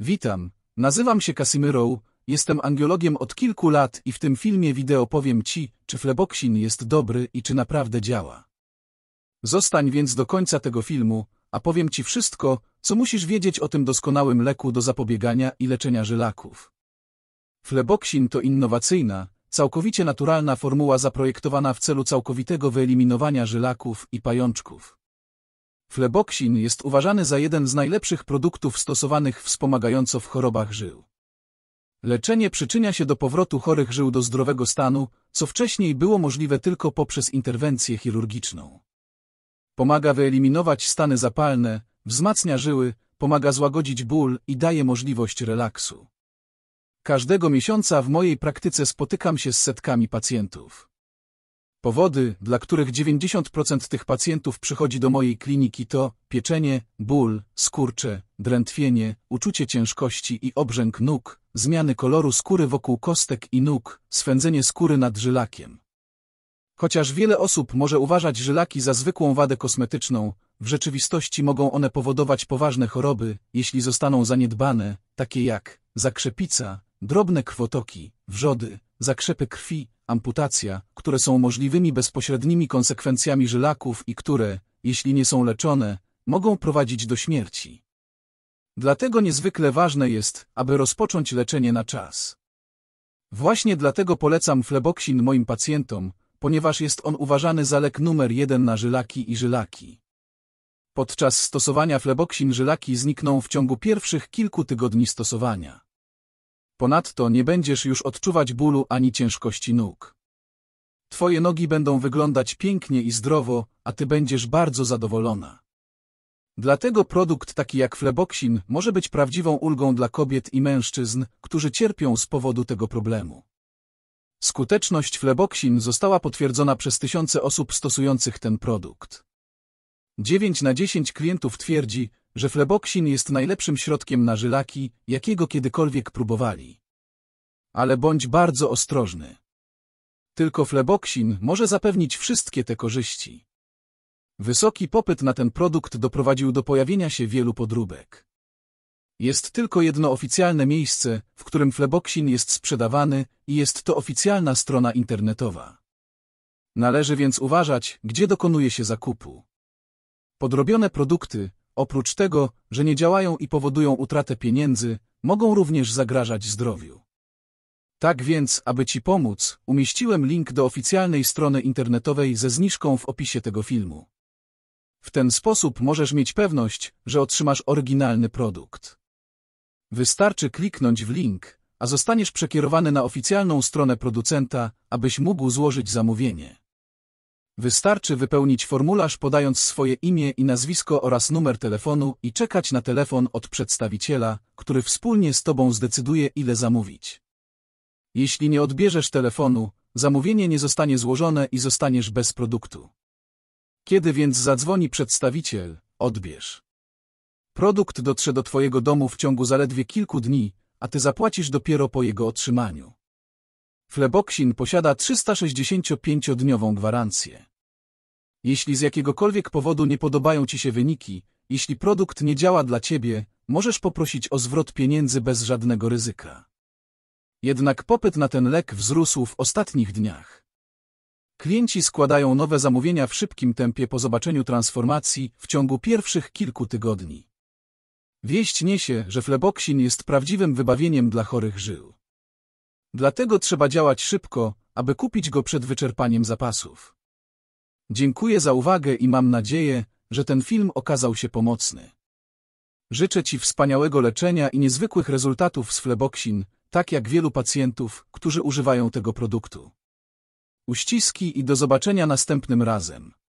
Witam, nazywam się Casimiro, jestem angiologiem od kilku lat i w tym filmie wideo powiem Ci, czy fleboksin jest dobry i czy naprawdę działa. Zostań więc do końca tego filmu, a powiem Ci wszystko, co musisz wiedzieć o tym doskonałym leku do zapobiegania i leczenia żylaków. Fleboksin to innowacyjna, całkowicie naturalna formuła zaprojektowana w celu całkowitego wyeliminowania żylaków i pajączków. Fleboksin jest uważany za jeden z najlepszych produktów stosowanych wspomagająco w chorobach żył. Leczenie przyczynia się do powrotu chorych żył do zdrowego stanu, co wcześniej było możliwe tylko poprzez interwencję chirurgiczną. Pomaga wyeliminować stany zapalne, wzmacnia żyły, pomaga złagodzić ból i daje możliwość relaksu. Każdego miesiąca w mojej praktyce spotykam się z setkami pacjentów. Powody, dla których 90% tych pacjentów przychodzi do mojej kliniki to pieczenie, ból, skurcze, drętwienie, uczucie ciężkości i obrzęk nóg, zmiany koloru skóry wokół kostek i nóg, swędzenie skóry nad żylakiem. Chociaż wiele osób może uważać żylaki za zwykłą wadę kosmetyczną, w rzeczywistości mogą one powodować poważne choroby, jeśli zostaną zaniedbane, takie jak zakrzepica, drobne krwotoki, wrzody, zakrzepy krwi, amputacja, które są możliwymi bezpośrednimi konsekwencjami żylaków i które, jeśli nie są leczone, mogą prowadzić do śmierci. Dlatego niezwykle ważne jest, aby rozpocząć leczenie na czas. Właśnie dlatego polecam fleboksin moim pacjentom, ponieważ jest on uważany za lek numer jeden na żylaki i żylaki. Podczas stosowania fleboksin żylaki znikną w ciągu pierwszych kilku tygodni stosowania. Ponadto nie będziesz już odczuwać bólu ani ciężkości nóg. Twoje nogi będą wyglądać pięknie i zdrowo, a ty będziesz bardzo zadowolona. Dlatego produkt taki jak fleboksin może być prawdziwą ulgą dla kobiet i mężczyzn, którzy cierpią z powodu tego problemu. Skuteczność fleboksin została potwierdzona przez tysiące osób stosujących ten produkt. 9 na 10 klientów twierdzi, że fleboksin jest najlepszym środkiem na żylaki, jakiego kiedykolwiek próbowali. Ale bądź bardzo ostrożny. Tylko fleboksin może zapewnić wszystkie te korzyści. Wysoki popyt na ten produkt doprowadził do pojawienia się wielu podróbek. Jest tylko jedno oficjalne miejsce, w którym fleboksin jest sprzedawany i jest to oficjalna strona internetowa. Należy więc uważać, gdzie dokonuje się zakupu. Podrobione produkty, oprócz tego, że nie działają i powodują utratę pieniędzy, mogą również zagrażać zdrowiu. Tak więc, aby Ci pomóc, umieściłem link do oficjalnej strony internetowej ze zniżką w opisie tego filmu. W ten sposób możesz mieć pewność, że otrzymasz oryginalny produkt. Wystarczy kliknąć w link, a zostaniesz przekierowany na oficjalną stronę producenta, abyś mógł złożyć zamówienie. Wystarczy wypełnić formularz podając swoje imię i nazwisko oraz numer telefonu i czekać na telefon od przedstawiciela, który wspólnie z Tobą zdecyduje ile zamówić. Jeśli nie odbierzesz telefonu, zamówienie nie zostanie złożone i zostaniesz bez produktu. Kiedy więc zadzwoni przedstawiciel, odbierz. Produkt dotrze do Twojego domu w ciągu zaledwie kilku dni, a Ty zapłacisz dopiero po jego otrzymaniu. Fleboksin posiada 365-dniową gwarancję. Jeśli z jakiegokolwiek powodu nie podobają Ci się wyniki, jeśli produkt nie działa dla Ciebie, możesz poprosić o zwrot pieniędzy bez żadnego ryzyka. Jednak popyt na ten lek wzrósł w ostatnich dniach. Klienci składają nowe zamówienia w szybkim tempie po zobaczeniu transformacji w ciągu pierwszych kilku tygodni. Wieść niesie, że fleboksin jest prawdziwym wybawieniem dla chorych żył. Dlatego trzeba działać szybko, aby kupić go przed wyczerpaniem zapasów. Dziękuję za uwagę i mam nadzieję, że ten film okazał się pomocny. Życzę Ci wspaniałego leczenia i niezwykłych rezultatów z fleboksin, tak jak wielu pacjentów, którzy używają tego produktu. Uściski i do zobaczenia następnym razem.